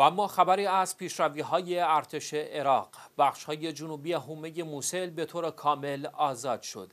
و اما خبری از پیشروی های ارتش عراق بخش های جنوبی حومه موسل به طور کامل آزاد شد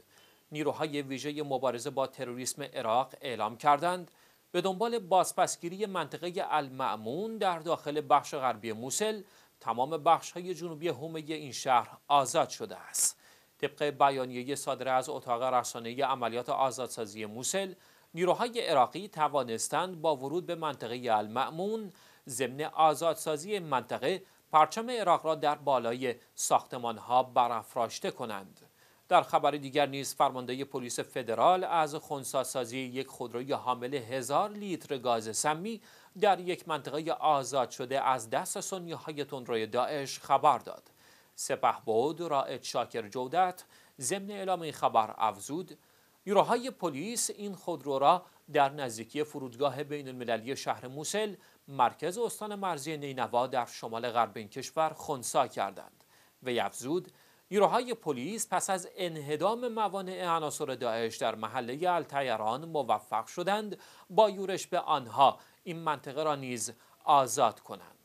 نیروهای ویژه مبارزه با تروریسم عراق اعلام کردند به دنبال بازپسگیری منطقه المعمون در داخل بخش غربی موسل تمام بخش های جنوبی حومه این شهر آزاد شده است طبق بیانیه صادره از اتاق رسانه عملیات آزادسازی موسل نیروهای عراقی توانستند با ورود به منطقه المعمون ضمن آزادسازی منطقه پرچم عراق را در بالای ساختمان ها برافراشته کنند در خبر دیگر نیز فرمانده پلیس فدرال از سازی یک خودروی حامل هزار لیتر گاز سمی در یک منطقه آزاد شده از دست سنیهای تندروی داعش خبر داد بود رائد شاکر جودت ضمن اعلام این خبر افزود نیروهای پلیس این خودرو را در نزدیکی فرودگاه بین المللی شهر موسل مرکز استان مرزی نینوا در شمال غرب این کشور خونسا کردند و افزود نیروهای پلیس پس از انهدام موانع عناصر داعش در محله التیران موفق شدند با یورش به آنها این منطقه را نیز آزاد کنند